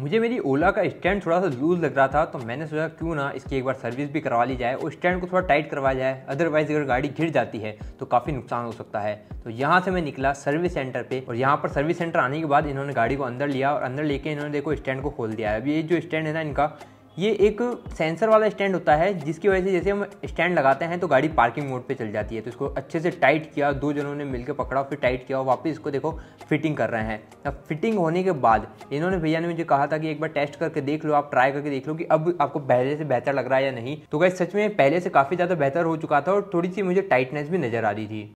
मुझे मेरी ओला का स्टैंड थोड़ा सा लूज़ लग रहा था तो मैंने सोचा क्यों ना इसकी एक बार सर्विस भी करवा ली जाए और स्टैंड को थोड़ा टाइट करवाया जाए अदरवाइज़ अगर गाड़ी गिर जाती है तो काफ़ी नुकसान हो सकता है तो यहाँ से मैं निकला सर्विस सेंटर पे और यहाँ पर सर्विस सेंटर आने के बाद इन्होंने गाड़ी को अंदर लिया और अंदर लेके इन्होंने देखो स्टैंड को खोल दिया है अब ये जो स्टैंड है ना इनका ये एक सेंसर वाला स्टैंड होता है जिसकी वजह से जैसे हम स्टैंड लगाते हैं तो गाड़ी पार्किंग मोड पे चल जाती है तो इसको अच्छे से टाइट किया दो जनों ने मिलकर पकड़ा फिर टाइट किया और वापस इसको देखो फिटिंग कर रहे हैं अब फिटिंग होने के बाद इन्होंने भैया ने मुझे कहा था कि एक बार टेस्ट करके देख लो आप ट्राई करके देख लो कि अब आपको पहले से बेहतर लग रहा है या नहीं तो गाइस सच में पहले से काफ़ी ज़्यादा बेहतर हो चुका था और थोड़ी सी मुझे टाइटनेस भी नज़र आ रही थी